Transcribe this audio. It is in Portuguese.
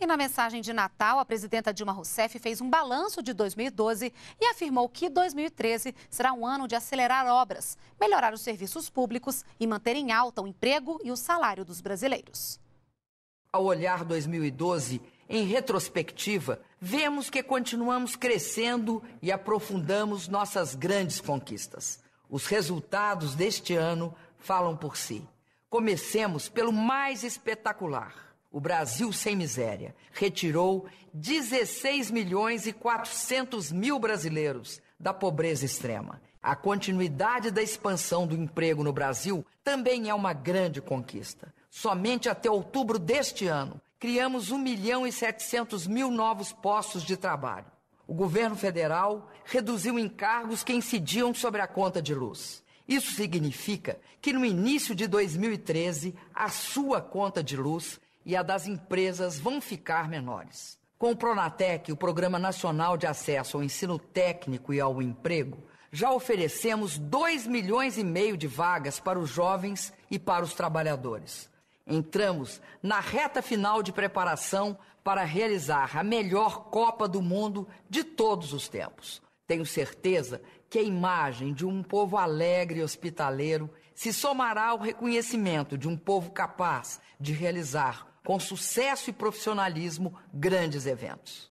E na mensagem de Natal, a presidenta Dilma Rousseff fez um balanço de 2012 e afirmou que 2013 será um ano de acelerar obras, melhorar os serviços públicos e manter em alta o emprego e o salário dos brasileiros. Ao olhar 2012 em retrospectiva, vemos que continuamos crescendo e aprofundamos nossas grandes conquistas. Os resultados deste ano falam por si. Comecemos pelo mais espetacular o Brasil sem miséria, retirou 16 milhões e 400 mil brasileiros da pobreza extrema. A continuidade da expansão do emprego no Brasil também é uma grande conquista. Somente até outubro deste ano, criamos 1 milhão e 700 mil novos postos de trabalho. O governo federal reduziu encargos que incidiam sobre a conta de luz. Isso significa que no início de 2013, a sua conta de luz e a das empresas vão ficar menores. Com o Pronatec, o Programa Nacional de Acesso ao Ensino Técnico e ao Emprego, já oferecemos 2 milhões e meio de vagas para os jovens e para os trabalhadores. Entramos na reta final de preparação para realizar a melhor Copa do Mundo de todos os tempos. Tenho certeza que a imagem de um povo alegre e hospitaleiro se somará ao reconhecimento de um povo capaz de realizar com sucesso e profissionalismo, grandes eventos.